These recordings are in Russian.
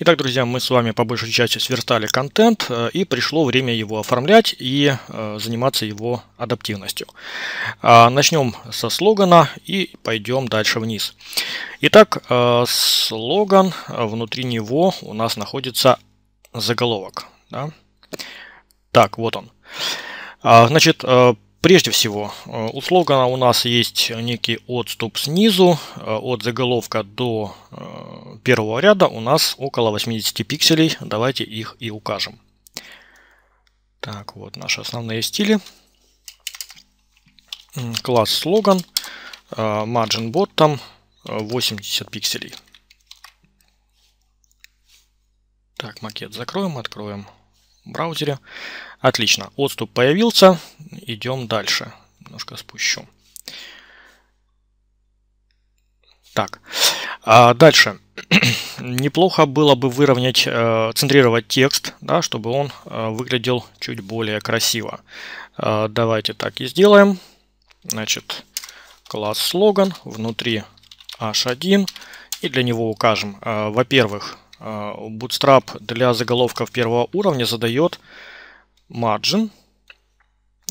Итак, друзья, мы с вами по большей части сверстали контент, э, и пришло время его оформлять и э, заниматься его адаптивностью. А, начнем со слогана и пойдем дальше вниз. Итак, э, слоган, внутри него у нас находится заголовок. Да? Так, вот он. А, значит, Прежде всего, э, у слогана у нас есть некий отступ снизу, э, от заголовка до э, первого ряда у нас около 80 пикселей, давайте их и укажем. Так, вот наши основные стили. Класс слоган, margin bottom 80 пикселей. Так, макет закроем, откроем браузере. Отлично, отступ появился. Идем дальше. Немножко спущу. Так, а дальше. Неплохо было бы выровнять, э, центрировать текст, да, чтобы он э, выглядел чуть более красиво. Э, давайте так и сделаем. Значит, класс слоган, внутри h1. И для него укажем, во-первых, а, Bootstrap для заголовков первого уровня задает margin.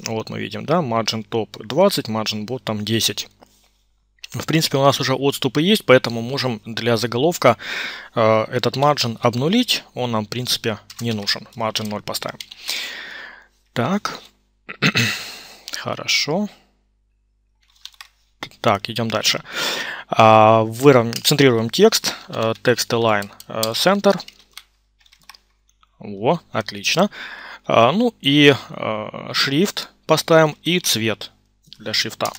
Вот мы видим, да, margin top 20, margin bot там 10. В принципе, у нас уже отступы есть, поэтому можем для заголовка э, этот margin обнулить. Он нам, в принципе, не нужен. Margin 0 поставим. Так, хорошо. Так, идем дальше. А, Выровня... Центрируем текст, э, текст align э, center. О, отлично. А, ну и шрифт э, поставим и цвет для шрифта.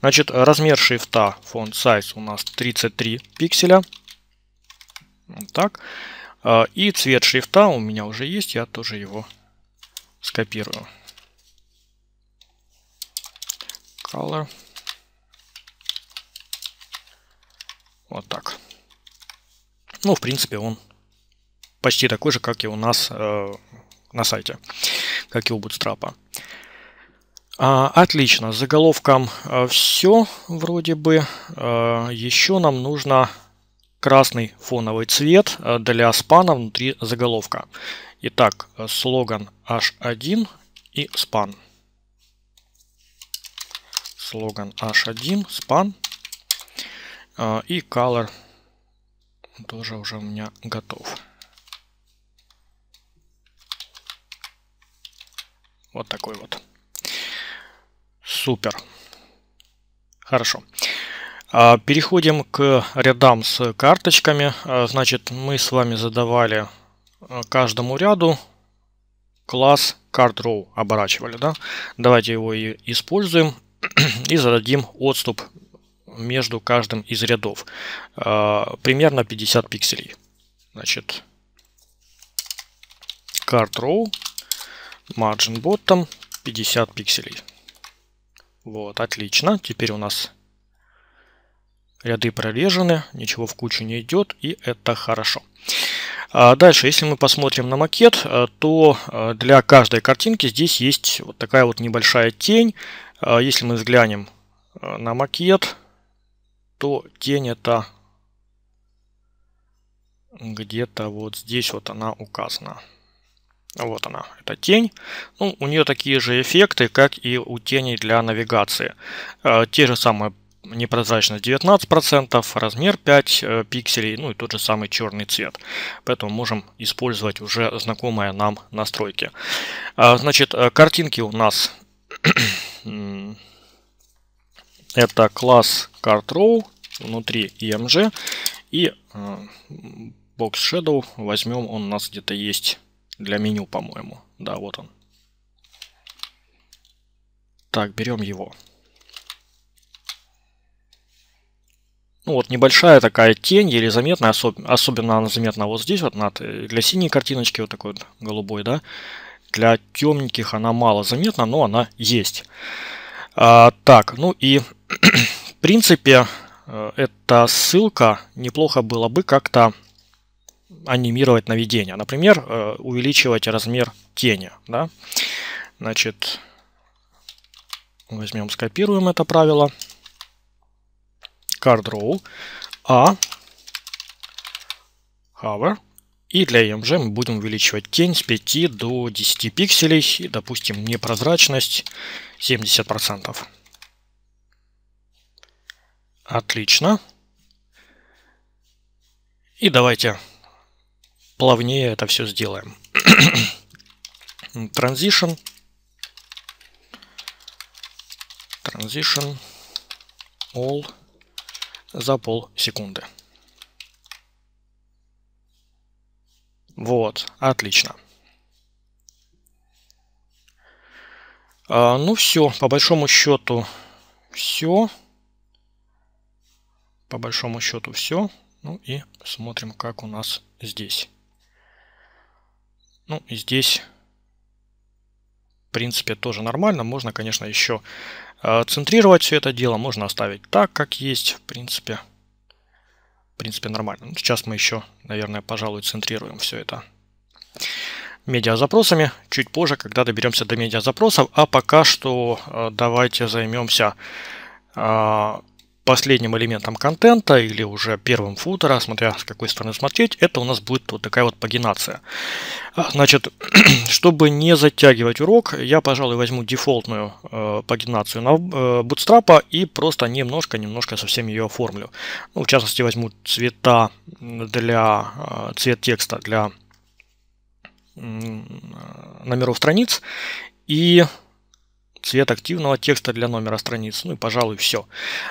Значит, размер шрифта font size у нас 33 пикселя. Вот так. А, и цвет шрифта у меня уже есть, я тоже его скопирую. Color. Вот так. Ну, в принципе, он почти такой же, как и у нас э, на сайте, как и у Bootstrap. А, отлично, с заголовком э, все вроде бы. А, э, еще нам нужно красный фоновый цвет э, для спана внутри заголовка. Итак, слоган H1 и спан. Слоган H1, спан. А, и color тоже уже у меня готов. Вот такой вот. Супер. Хорошо. А, переходим к рядам с карточками. А, значит, мы с вами задавали каждому ряду класс card row, оборачивали. Да? Давайте его и используем и зададим отступ между каждым из рядов. А, примерно 50 пикселей. Значит, card row, margin bottom 50 пикселей. Вот, отлично. Теперь у нас ряды прорежены, ничего в кучу не идет, и это хорошо. А дальше, если мы посмотрим на макет, а, то для каждой картинки здесь есть вот такая вот небольшая тень. Если мы взглянем на макет, то тень это где-то вот здесь вот она указана. Вот она, это тень. Ну, у нее такие же эффекты, как и у теней для навигации. Э, те же самые непрозрачность 19%, размер 5 э, пикселей, ну и тот же самый черный цвет. Поэтому можем использовать уже знакомые нам настройки. А, значит, э, картинки у нас это класс CartRow внутри EMG. И э, Box Shadow возьмем, он у нас где-то есть для меню, по-моему. Да, вот он. Так, берем его. Ну вот небольшая такая тень, еле заметная, особ... особенно она заметна вот здесь, вот над... Э, для синей картиночки, вот такой вот голубой, да. Для темненьких она мало заметна, но она есть. А, так, ну и в принципе Э, эта ссылка неплохо было бы как-то анимировать наведение. Например, э, увеличивать размер тени. Да? Значит, возьмем, скопируем это правило. card CardRow, A, а, Hover. И для EMG мы будем увеличивать тень с 5 до 10 пикселей. И, допустим, непрозрачность 70%. Отлично. И давайте плавнее это все сделаем. Transition. Transition. All за полсекунды. Вот, отлично. А, ну все, по большому счету все по большому счету все. Ну и смотрим, как у нас здесь. Ну и здесь, в принципе, тоже нормально. Можно, конечно, еще э, центрировать все это дело. Можно оставить так, как есть, в принципе. В принципе, нормально. Ну, сейчас мы еще, наверное, пожалуй, центрируем все это медиазапросами чуть позже, когда доберемся до медиазапросов. А пока что э, давайте займемся э, последним элементом контента или уже первым футера, смотря с какой стороны смотреть, это у нас будет вот такая вот пагинация. А, значит, чтобы не затягивать урок, я, пожалуй, возьму дефолтную э, пагинацию на э, Bootstrap и просто немножко-немножко совсем ее оформлю. Ну, в частности, возьму цвета для э, цвет текста для э, номеров страниц и цвет активного текста для номера страниц. Ну и, пожалуй, все.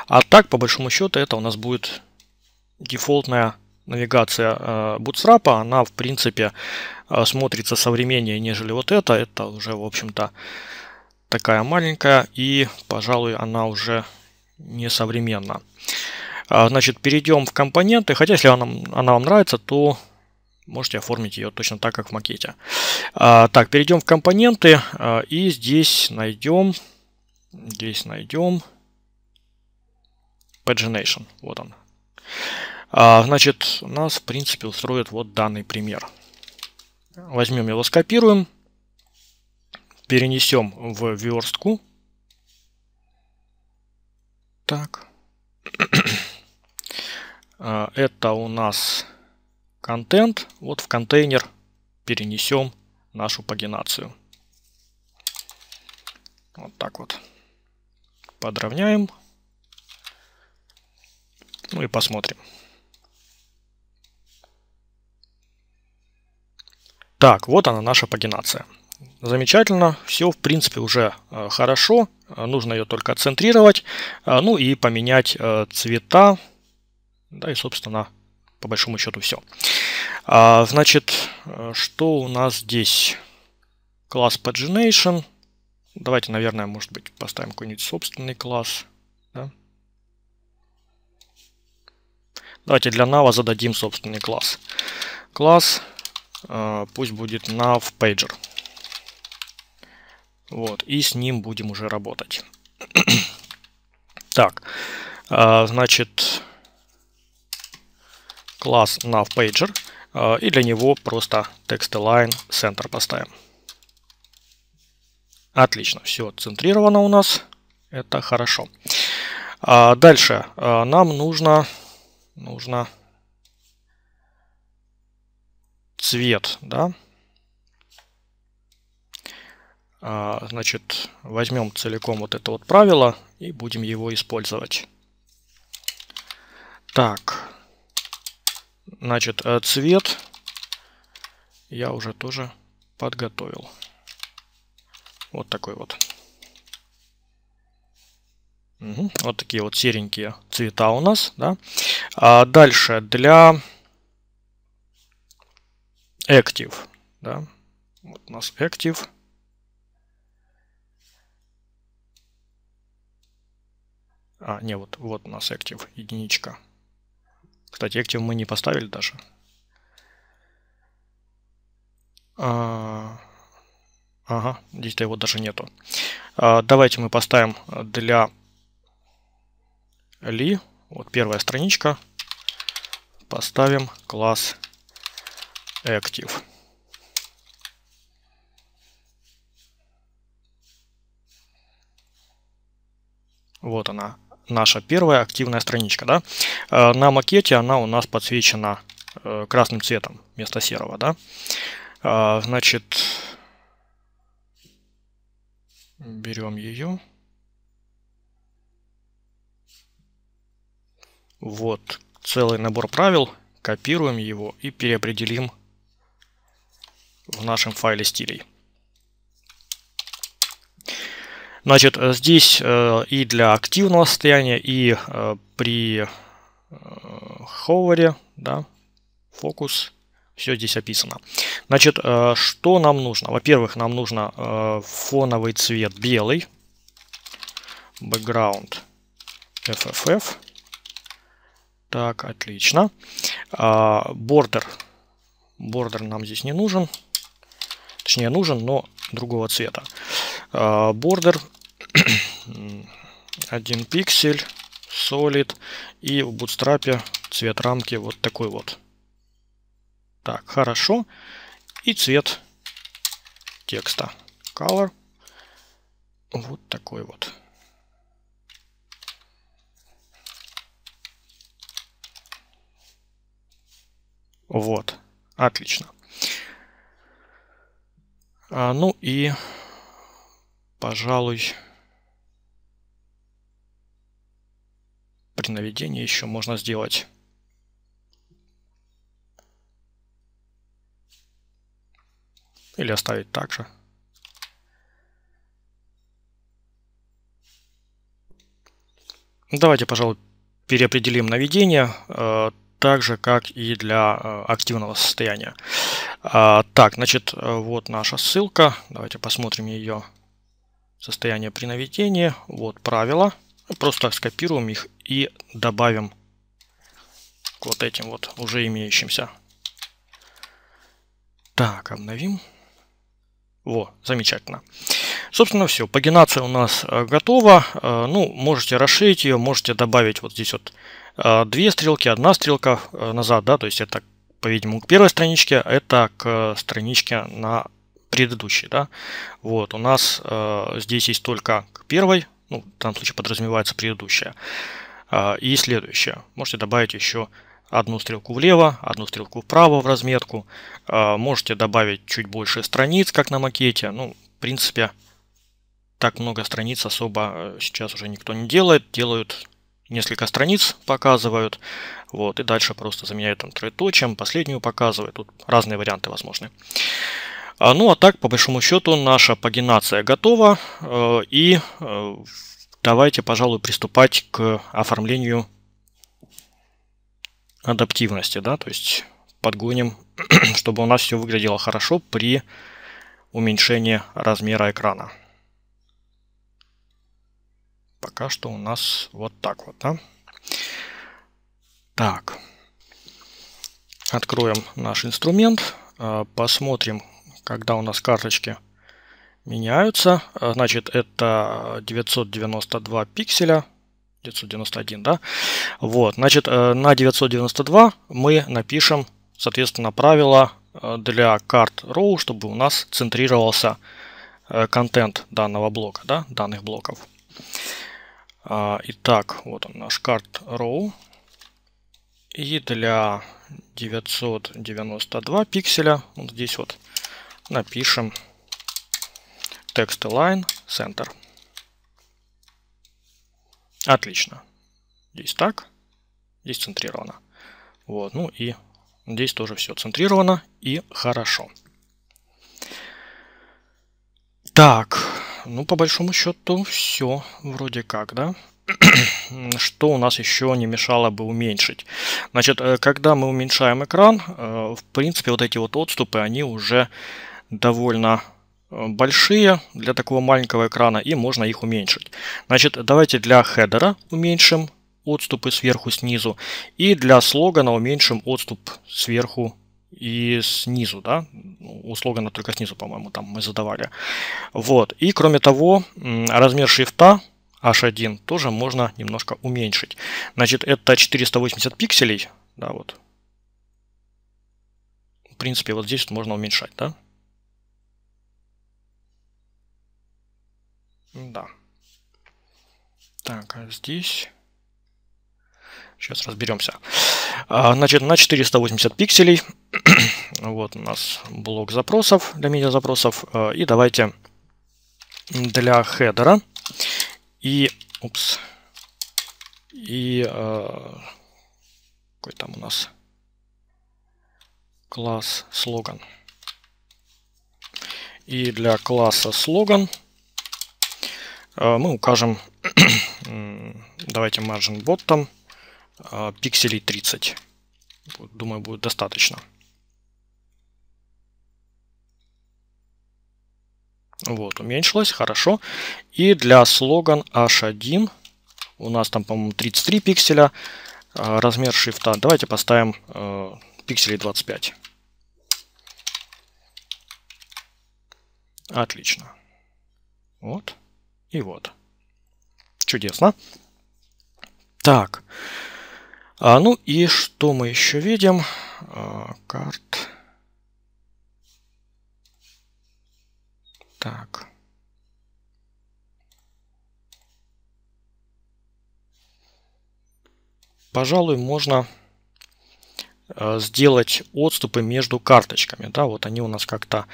А так, по большому счету, это у нас будет дефолтная навигация э, Bootstrap. Она, в принципе, э, смотрится современнее, нежели вот это. Это уже, в общем-то, такая маленькая. И, пожалуй, она уже не современна. А, значит, перейдем в компоненты. Хотя, если она, она вам нравится, то можете оформить ее точно так, как в макете. А, так, перейдем в компоненты а, и здесь найдем, здесь найдем pagination. Вот он. А, значит, нас в принципе устроит вот данный пример. Возьмем его, скопируем, перенесем в верстку. Так. Это у нас контент, вот в контейнер перенесем нашу пагинацию. Вот так вот. Подровняем. Ну и посмотрим. Так, вот она наша пагинация. Замечательно, все в принципе уже э, хорошо. Нужно ее только центрировать, э, ну и поменять э, цвета. Да и собственно по большому счету все. А, значит, э, что у нас здесь? Класс Pagination. Давайте, наверное, может быть, поставим какой-нибудь собственный класс. Да? Давайте для Nav зададим собственный класс. Класс, э, пусть будет NavPager. Вот, и с ним будем уже работать. так, э, значит, класс NavPager. А, и для него просто текст align center поставим. Отлично, все центрировано у нас. Это хорошо. А, дальше а, нам нужно, нужно цвет, да. значит, возьмем целиком вот это вот правило и будем его использовать. Так, Значит, э, цвет я уже тоже подготовил. Вот такой вот. Угу. Вот такие вот серенькие цвета у нас. Да? А дальше для Active. Да? Вот у нас Active. А, не, вот, вот у нас Active, единичка. Кстати, актив мы не поставили даже. А... Ага, здесь-то его даже нету. А, давайте мы поставим для ли, вот первая страничка, поставим класс active. Вот она, наша первая активная страничка. Да? Э, на макете она у нас подсвечена э, красным цветом вместо серого. Да? Э, значит, берем ее. Вот целый набор правил, копируем его и переопределим в нашем файле стилей. Значит, э, здесь э, и для активного состояния, и э, при ховере, да, фокус, все здесь описано. Значит, что нам нужно? Во-первых, нам нужно фоновый цвет белый, background FFF. Так, отлично. А, бордер. Бордер нам здесь не нужен. Точнее, нужен, но другого цвета. А, бордер один пиксель, solid и в Bootstrap цвет рамки вот такой вот. Так, хорошо. И цвет текста. Color. Вот такой вот. Вот. Отлично. А, ну и, пожалуй, корректировки наведения еще можно сделать. Или оставить так же. Ну, давайте, пожалуй, переопределим наведение, э, так же, как и для э, активного состояния. А, так, значит, э, вот наша ссылка. Давайте посмотрим ее состояние при наведении. Вот правило. Правило. Просто скопируем их и добавим к вот этим вот уже имеющимся. Так, обновим. Во, замечательно. Собственно, все. Пагинация у нас э, готова. Э, ну, можете расширить ее, можете добавить вот здесь вот э, две стрелки, одна стрелка назад, да, то есть это, по-видимому, к первой страничке, а это к страничке на предыдущей, да. Вот, у нас здесь есть только к первой ну, в данном случае подразумевается предыдущая, и следующее. Можете добавить еще одну стрелку влево, одну стрелку вправо в разметку. А, можете добавить чуть больше страниц, как на макете. Ну, в принципе, так много страниц особо э, сейчас уже никто не делает. Делают несколько страниц, показывают. Вот, и дальше просто заменяют там троеточием, последнюю показывают. Тут разные варианты возможны. А, ну а так, по большому счету, наша пагинация готова. Э, и э, давайте, пожалуй, приступать к оформлению адаптивности. Да? То есть подгоним, чтобы у нас все выглядело хорошо при уменьшении размера экрана. Пока что у нас вот так вот. Да? Так. Откроем наш инструмент. Э, посмотрим, когда у нас карточки меняются. Э, значит, это 992 пикселя. 991, да? Вот, значит, э, на 992 мы напишем, соответственно, правило э, для карт row, чтобы у нас центрировался контент данного блока, да, данных блоков. А, итак, вот он наш карт row. И для 992 пикселя, вот здесь вот, напишем text align center. Отлично. Здесь так, здесь центрировано. Вот, ну и здесь тоже все центрировано и хорошо. Так, ну по большому счету все вроде как, да? что у нас еще не мешало бы уменьшить. Значит, э, когда мы уменьшаем экран, э, в принципе, вот эти вот отступы, они уже довольно э, большие для такого маленького экрана и можно их уменьшить. Значит, давайте для хедера уменьшим отступы сверху снизу и для слогана уменьшим отступ сверху и снизу, да, у слогана только снизу, по-моему, там мы задавали. Вот, и кроме того, размер шрифта H1 тоже можно немножко уменьшить. Значит, это 480 пикселей, да, вот. В принципе, вот здесь можно уменьшать, да. Да. Так, а здесь... Сейчас разберемся. А, значит, на 480 пикселей. вот у нас блок запросов для медиазапросов. А, и давайте для хедера и... Упс. И... А, какой там у нас? Класс слоган. И для класса слоган мы а, укажем, ну, давайте margin bottom, а, пикселей 30. Думаю, будет достаточно. Вот, уменьшилось, хорошо. И для слоган H1 у нас там, по-моему, 33 пикселя. А, размер шрифта давайте поставим э, пикселей 25. Отлично. Вот. И вот. Чудесно. Так. А, ну и что мы еще видим? А, карт. Так. Пожалуй, можно а, сделать отступы между карточками. Да, вот они у нас как-то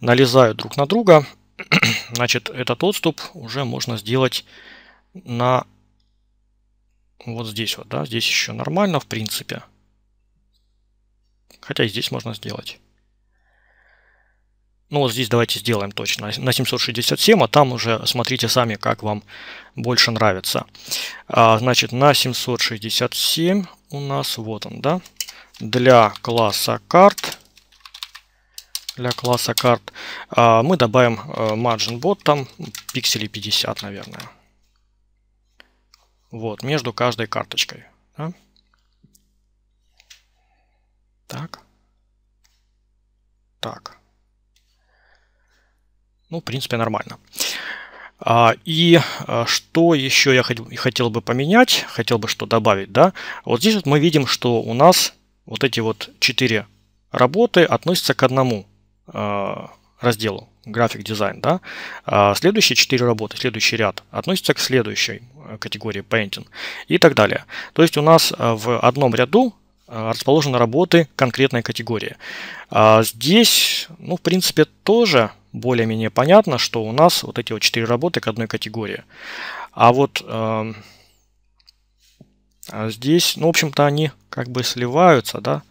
налезают друг на друга. Значит, этот отступ уже можно сделать на вот здесь вот, да, здесь еще нормально, в принципе. Хотя и здесь можно сделать. Ну вот здесь давайте сделаем точно на 767, а там уже смотрите сами, как вам больше нравится. А, значит, на 767 у нас, вот он, да, для класса карт для класса карт, а, мы добавим э, margin там пикселей 50, наверное. Вот, между каждой карточкой. Да? Так. Так. Ну, в принципе, нормально. А, и э, что еще я хотел бы поменять, хотел бы что добавить, да? Вот здесь вот мы видим, что у нас вот эти вот четыре работы относятся к одному. Э, разделу график дизайн, да, а следующие четыре работы, следующий ряд относится к следующей э, категории painting и так далее. То есть у нас э, в одном ряду расположены работы конкретной категории. А здесь, ну, в принципе, тоже более-менее понятно, что у нас вот эти вот четыре работы к одной категории. А вот э, а здесь, ну, в общем-то, они как бы сливаются, да,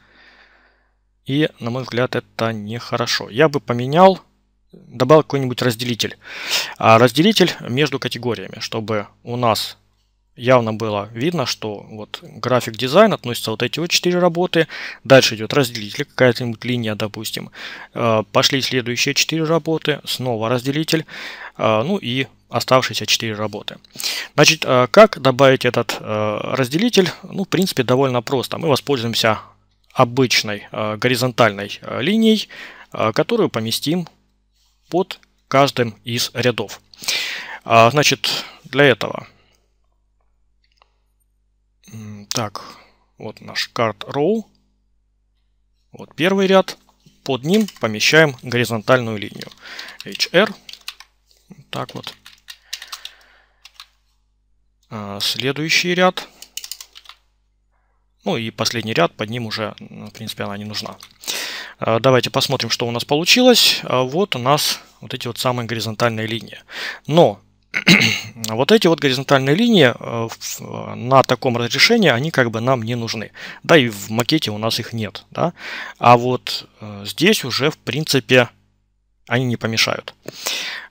и, на мой взгляд, это нехорошо. Я бы поменял, добавил какой-нибудь разделитель. А разделитель между категориями, чтобы у нас явно было видно, что вот график дизайн относится вот эти вот четыре работы. Дальше идет разделитель, какая-нибудь линия, допустим. Э, пошли следующие четыре работы, снова разделитель, э, ну и оставшиеся четыре работы. Значит, э, как добавить этот разделитель? Ну, в принципе, довольно просто. Мы воспользуемся обычной э, горизонтальной э, линией, э, которую поместим под каждым из рядов. А, значит, для этого... Так, вот наш карт row. Вот первый ряд. Под ним помещаем горизонтальную линию. HR. Так вот. А, следующий ряд. Ну и последний ряд, под ним уже, ну, в принципе, она не нужна. А, давайте посмотрим, что у нас получилось. А вот у нас вот эти вот самые горизонтальные линии. Но вот эти вот горизонтальные линии э, на таком разрешении, они как бы нам не нужны. Да, и в макете у нас их нет. Да? А вот э, здесь уже, в принципе, они не помешают.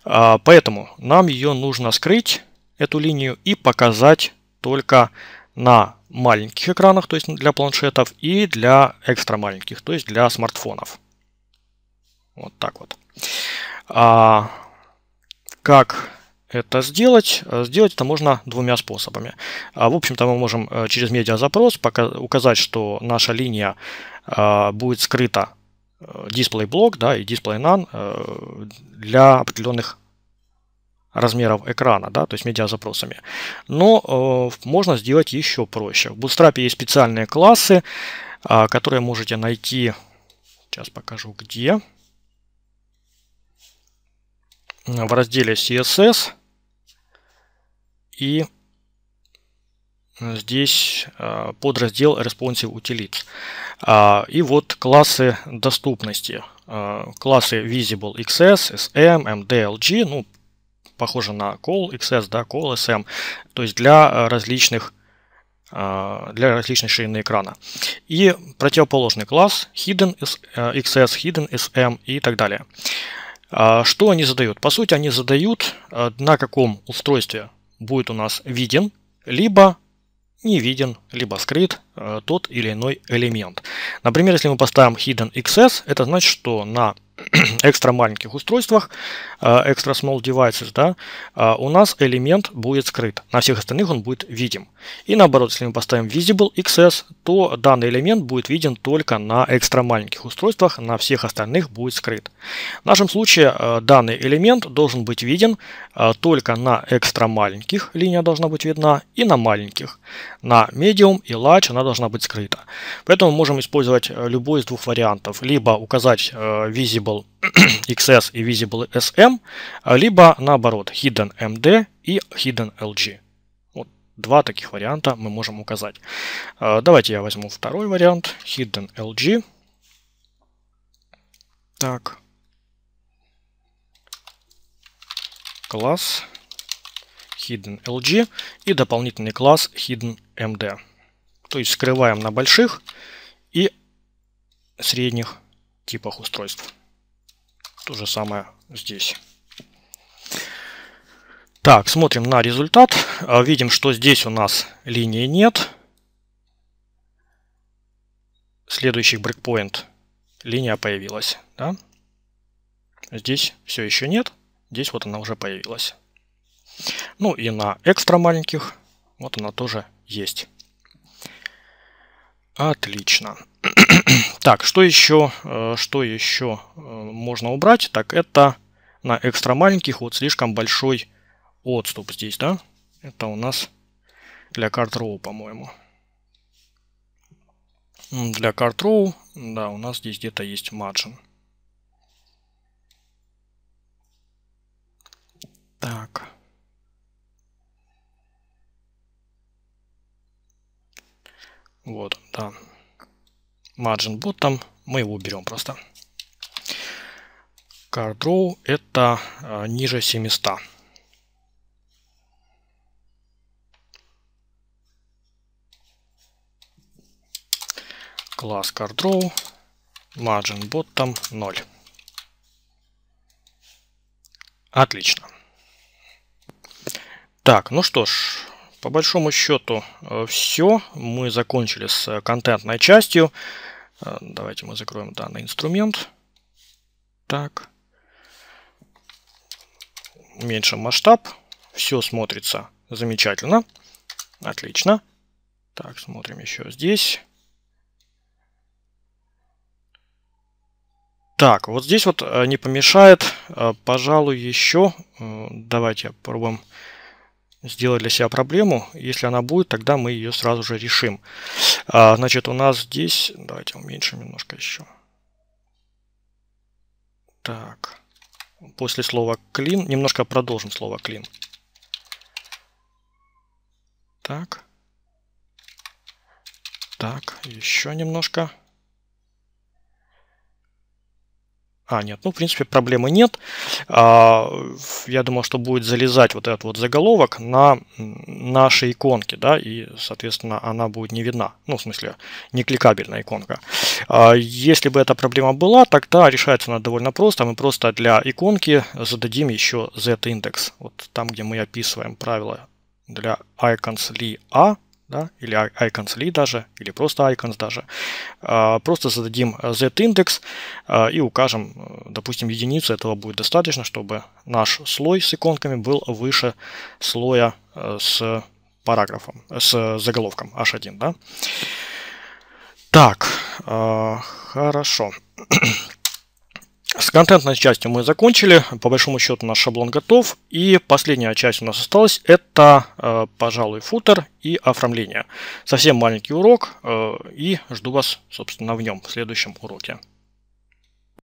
А, поэтому нам ее нужно скрыть, эту линию, и показать только на маленьких экранах, то есть для планшетов, и для экстра маленьких, то есть для смартфонов. Вот так вот. А как это сделать? А, сделать это можно двумя способами. А В общем-то, мы можем э, через медиазапрос указать, что наша линия а, будет скрыта э, дисплей блок да, и дисплей none э, для определенных размеров экрана, да, то есть медиазапросами. Но э, можно сделать еще проще. В Bootstrap есть специальные классы, э, которые можете найти. Сейчас покажу где. В разделе CSS. И здесь э, подраздел Responsive Utilities. Э, и вот классы доступности э, классы Visible XS, SM, MDLG, ну, похоже на call XS, да, call SM, эм. то есть для э, различных э, для различной ширины экрана. И противоположный класс hidden XS, э, hidden SM эм и так далее. А что они задают? По сути, они задают, на каком устройстве будет у нас виден, либо не виден, либо скрыт тот или иной элемент. Например, если мы поставим hidden XS, это значит, что на экстра маленьких устройствах, э, экстра small devices, да, э, у нас элемент будет скрыт. На всех остальных он будет видим. И наоборот, если мы поставим visible XS, то данный элемент будет виден только на экстра маленьких устройствах, на всех остальных будет скрыт. В нашем случае э, данный элемент должен быть виден только на экстра маленьких, линия должна быть видна, и на маленьких. На medium и large она должна быть скрыта. Поэтому мы можем использовать любой из двух вариантов. Либо указать visible Visible XS и Visible SM, а либо наоборот Hidden MD и Hidden LG. Вот два таких варианта мы можем указать. А, давайте я возьму второй вариант Hidden LG. Так. Класс hidden lg и дополнительный класс hidden md. То есть скрываем на больших и средних типах устройств. То же самое здесь. Так, смотрим на результат. А, видим, что здесь у нас линии нет. Следующий брейкпоинт линия появилась. Да? Здесь все еще нет. Здесь вот она уже появилась. Ну и на экстра маленьких вот она тоже есть. Отлично. так, что еще, э, что еще э, можно убрать? Так, это на экстра маленьких вот слишком большой отступ здесь, да? Это у нас для карт роу, по-моему. Для карт роу, да, у нас здесь где-то есть маджин. Так. Вот, да margin bottom, мы его уберем просто. CarDraw это э, ниже 700. Класс CarDraw, margin bottom 0. Отлично. Так, ну что ж, по большому счету э, все. Мы закончили с э, контентной частью. Э, давайте мы закроем данный инструмент. Так. Уменьшим масштаб. Все смотрится замечательно. Отлично. Так, смотрим еще здесь. Так, вот здесь вот э, не помешает, э, пожалуй, еще. Давайте попробуем сделать для себя проблему. Если она будет, тогда мы ее сразу же решим. А, значит, у нас здесь... Давайте уменьшим немножко еще. Так. После слова clean, немножко продолжим слово clean. Так. Так, еще немножко. А, нет, ну, в принципе, проблемы нет. А, я думал, что будет залезать вот этот вот заголовок на наши иконки, да, и, соответственно, она будет не видна. Ну, в смысле, не кликабельная иконка. А, если бы эта проблема была, тогда решается она довольно просто. Мы просто для иконки зададим еще z-индекс. Вот там, где мы описываем правила для icons li a, да, или icons ли даже, или просто icons даже. А, просто зададим э, z-индекс а, и укажем, э, допустим, единицу. Этого будет достаточно, чтобы наш слой с иконками был выше слоя э, с параграфом, с заголовком h1, да. Так, хорошо. С контентной частью мы закончили, по большому счету наш шаблон готов. И последняя часть у нас осталась, это, э, пожалуй, футер и оформление. Совсем маленький урок, э, и жду вас, собственно, в нем, в следующем уроке.